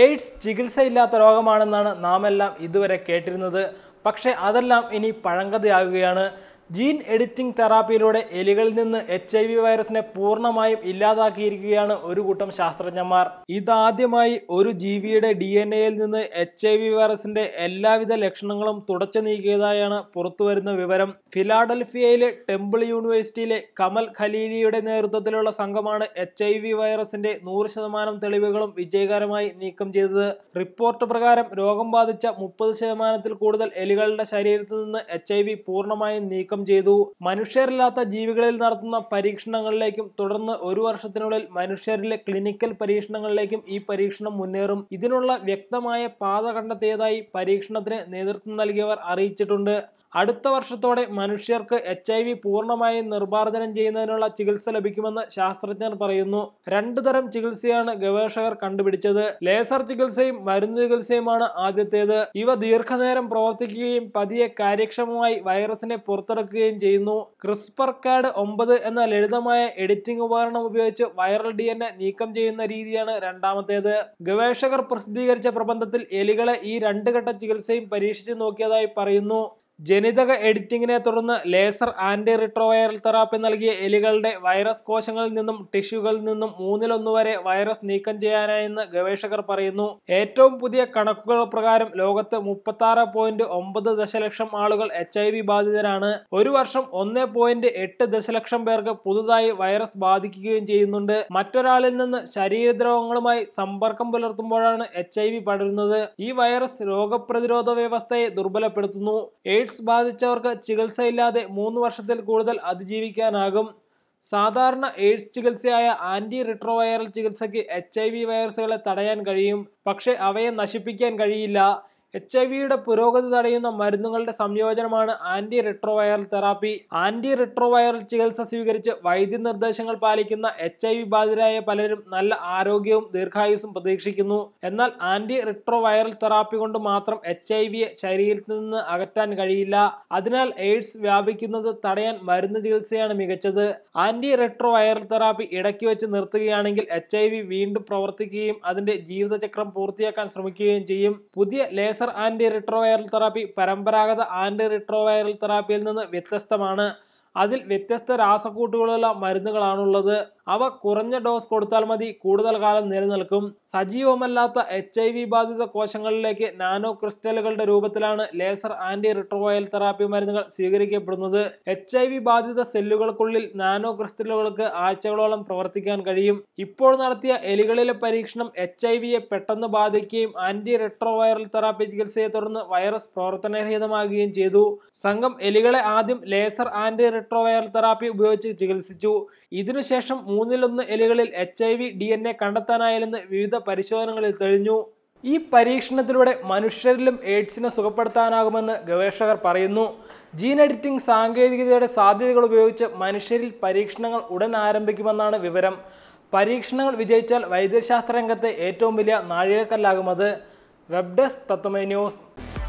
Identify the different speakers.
Speaker 1: AIDS ചികിത്സയില്ലാത്ത രോഗമാണെന്നാണ് നാമെല്ലാം ഇതുവരെ കേട്ടിരുന്നത് പക്ഷേ അതെല്ലാം ഇനി പഴങ്കഥയാകുകയാണ് ജീൻ എഡിറ്റിംഗ് തെറാപ്പിയിലൂടെ എലികളിൽ നിന്ന് എച്ച് ഐ വി വൈറസിനെ പൂർണ്ണമായും ഇല്ലാതാക്കിയിരിക്കുകയാണ് ഒരു കൂട്ടം ശാസ്ത്രജ്ഞന്മാർ ഇതാദ്യമായി ഒരു ജീവിയുടെ ഡി എൻ എയിൽ നിന്ന് എച്ച് ഐ വി വൈറസിന്റെ എല്ലാവിധ ലക്ഷണങ്ങളും തുടച്ചു നീക്കിയതായാണ് പുറത്തുവരുന്ന വിവരം ഫിലാഡൽഫിയയിലെ ടെമ്പിൾ യൂണിവേഴ്സിറ്റിയിലെ കമൽ ഖലീലിയുടെ നേതൃത്വത്തിലുള്ള സംഘമാണ് എച്ച് ഐ വി വൈറസിന്റെ നൂറ് ശതമാനം തെളിവുകളും വിജയകരമായി നീക്കം ചെയ്തത് റിപ്പോർട്ട് പ്രകാരം രോഗം ബാധിച്ച മുപ്പത് ശതമാനത്തിൽ കൂടുതൽ എലികളുടെ ശരീരത്തിൽ നിന്ന് എച്ച് ഐ വി പൂർണ്ണമായും നീക്കം നീക്കം ചെയ്തു മനുഷ്യരില്ലാത്ത ജീവികളിൽ നടത്തുന്ന പരീക്ഷണങ്ങളിലേക്കും തുടർന്ന് ഒരു വർഷത്തിനുള്ളിൽ മനുഷ്യരിലെ ക്ലിനിക്കൽ പരീക്ഷണങ്ങളിലേക്കും ഈ പരീക്ഷണം മുന്നേറും ഇതിനുള്ള വ്യക്തമായ പാത കണ്ടെത്തിയതായി പരീക്ഷണത്തിന് നേതൃത്വം നൽകിയവർ അറിയിച്ചിട്ടുണ്ട് അടുത്ത വർഷത്തോടെ മനുഷ്യർക്ക് എച്ച് ഐ വി പൂർണ്ണമായും നിർമാർജനം ചെയ്യുന്നതിനുള്ള ചികിത്സ ലഭിക്കുമെന്ന് ശാസ്ത്രജ്ഞർ പറയുന്നു രണ്ടു തരം ചികിത്സയാണ് ഗവേഷകർ കണ്ടുപിടിച്ചത് ലേസർ ചികിത്സയും മരുന്ന് ചികിത്സയുമാണ് ആദ്യത്തേത് ഇവ ദീർഘനേരം പ്രവർത്തിക്കുകയും പതിയെ കാര്യക്ഷമമായി വൈറസിനെ പുറത്തെടുക്കുകയും ചെയ്യുന്നു ക്രിസ്പർ കാഡ് ഒമ്പത് എന്ന ലളിതമായ എഡിറ്റിംഗ് ഉപകരണം ഉപയോഗിച്ച് വൈറൽ ഡി എൻ എ നീക്കം ചെയ്യുന്ന രീതിയാണ് രണ്ടാമത്തേത് ഗവേഷകർ പ്രസിദ്ധീകരിച്ച പ്രബന്ധത്തിൽ എലികളെ ഈ രണ്ട് ഘട്ട ചികിത്സയും പരീക്ഷിച്ചു നോക്കിയതായി പറയുന്നു ജനിതക എഡിറ്റിങ്ങിനെ തുടർന്ന് ലേസർ ആൻറ്റി റിട്രോവൈറൽ തെറാപ്പി നൽകിയ എലികളുടെ വൈറസ് കോശങ്ങളിൽ നിന്നും ടിഷ്യൂകളിൽ നിന്നും മൂന്നിലൊന്നു വരെ വൈറസ് നീക്കം ചെയ്യാനായെന്ന് ഗവേഷകർ പറയുന്നു ഏറ്റവും പുതിയ കണക്കുകൾ പ്രകാരം ലോകത്ത് മുപ്പത്തി പോയിന്റ് ഒമ്പത് ദശലക്ഷം ആളുകൾ എച്ച് ഐ വി ബാധിതരാണ് ഒരു വർഷം ഒന്ന് പോയിന്റ് എട്ട് ദശലക്ഷം പേർക്ക് പുതുതായി വൈറസ് ബാധിക്കുകയും ചെയ്യുന്നുണ്ട് മറ്റൊരാളിൽ നിന്ന് ശരീരദ്രോഗങ്ങളുമായി സമ്പർക്കം പുലർത്തുമ്പോഴാണ് എച്ച് ഐ വി പടരുന്നത് ഈ വൈറസ് രോഗപ്രതിരോധ വ്യവസ്ഥയെ ദുർബലപ്പെടുത്തുന്നു എയ്ഡ്സ് എയ്ഡ്സ് ബാധിച്ചവർക്ക് ചികിത്സയില്ലാതെ മൂന്ന് വർഷത്തിൽ കൂടുതൽ അതിജീവിക്കാനാകും സാധാരണ എയ്ഡ്സ് ചികിത്സയായ ആന്റി റിട്രോവൈറൽ ചികിത്സയ്ക്ക് എച്ച് ഐ വി വൈറസുകളെ തടയാൻ കഴിയും പക്ഷേ അവയെ നശിപ്പിക്കാൻ കഴിയില്ല എച്ച് ഐ വിയുടെ പുരോഗതി തടയുന്ന മരുന്നുകളുടെ സംയോജനമാണ് anti retroviral therapy anti retroviral ചികിത്സ സ്വീകരിച്ച് വൈദ്യ നിർദ്ദേശങ്ങൾ പാലിക്കുന്ന എച്ച് ഐ വി ബാധിതരായ പലരും നല്ല ആരോഗ്യവും ദീർഘായുസും പ്രതീക്ഷിക്കുന്നു എന്നാൽ ആന്റി റിട്രോവൈറൽ തെറാപ്പി കൊണ്ട് മാത്രം എച്ച് ഐ വിയെ ശരീരത്തിൽ നിന്ന് അകറ്റാൻ കഴിയില്ല അതിനാൽ എയ്ഡ്സ് വ്യാപിക്കുന്നത് തടയാൻ മരുന്ന് ചികിത്സയാണ് മികച്ചത് ആന്റി റിട്രോവൈറൽ തെറാപ്പി ഇടയ്ക്ക് വെച്ച് നിർത്തുകയാണെങ്കിൽ എച്ച് വീണ്ടും പ്രവർത്തിക്കുകയും അതിന്റെ ജീവിതചക്രം പൂർത്തിയാക്കാൻ ശ്രമിക്കുകയും ചെയ്യും പുതിയ ലേസർ ആന്റി റിട്രോവൈറൽ തെറാപ്പി പരമ്പരാഗത ആന്റി റിട്രോവൈറൽ തെറാപ്പിയിൽ നിന്ന് വ്യത്യസ്തമാണ് അതിൽ വ്യത്യസ്ത രാസക്കൂട്ടുകളുള്ള മരുന്നുകളാണുള്ളത് അവ കുറഞ്ഞ ഡോസ് കൊടുത്താൽ മതി കൂടുതൽ കാലം നിലനിൽക്കും സജീവമല്ലാത്ത എച്ച് ഐ വി ബാധിത കോശങ്ങളിലേക്ക് നാനോ ക്രിസ്റ്റലുകളുടെ രൂപത്തിലാണ് ലേസർ ആന്റി റിട്രോവയൽ തെറാപ്പി മരുന്നുകൾ സ്വീകരിക്കപ്പെടുന്നത് എച്ച് ഐ വി ബാധിത സെല്ലുകൾക്കുള്ളിൽ നാനോ ക്രിസ്റ്റലുകൾക്ക് ആഴ്ചകളോളം പ്രവർത്തിക്കാൻ കഴിയും ഇപ്പോൾ നടത്തിയ എലികളിലെ പരീക്ഷണം എച്ച് ഐ വിയെ പെട്ടെന്ന് ബാധിക്കുകയും ആന്റി റിട്രോവൈറൽ തെറാപ്പി ചികിത്സയെ തുടർന്ന് വൈറസ് പ്രവർത്തനരഹിതമാകുകയും ചെയ്തു സംഘം എലികളെ ആദ്യം ലേസർ ആന്റി റെട്രോവൈറൽ തെറാപ്പി ഉപയോഗിച്ച് ചികിത്സിച്ചു ഇതിനുശേഷം മൂന്നിലൊന്ന് എലികളിൽ H I V D N A കണ്ടെത്താനായാലെന്ന് വിവിധ പരിശോധനകളിൽ തെളിഞ്ഞു ഈ പരീക്ഷണത്തിലൂടെ മനുഷ്യരിലും എയ്ഡ്സിനെ സുഖപ്പെടുത്താനാകുമെന്ന് ഗവേഷകർ പറയുന്നു ജീൻ എഡിറ്റിംഗ് സാങ്കേതികതയുടെ സാധ്യതകൾ ഉപയോഗിച്ച് മനുഷ്യരിൽ പരീക്ഷണങ്ങൾ ഉടൻ ആരംഭിക്കുമെന്നാണ് വിവരം പരീക്ഷണങ്ങൾ വിജയിച്ചാൽ വൈദ്യശാസ്ത്ര രംഗത്തെ ഏറ്റവും വലിയ നാഴികക്കല്ലാകുമത് വെബ് ഡെസ്ക് തത്വമേ ന്യൂസ്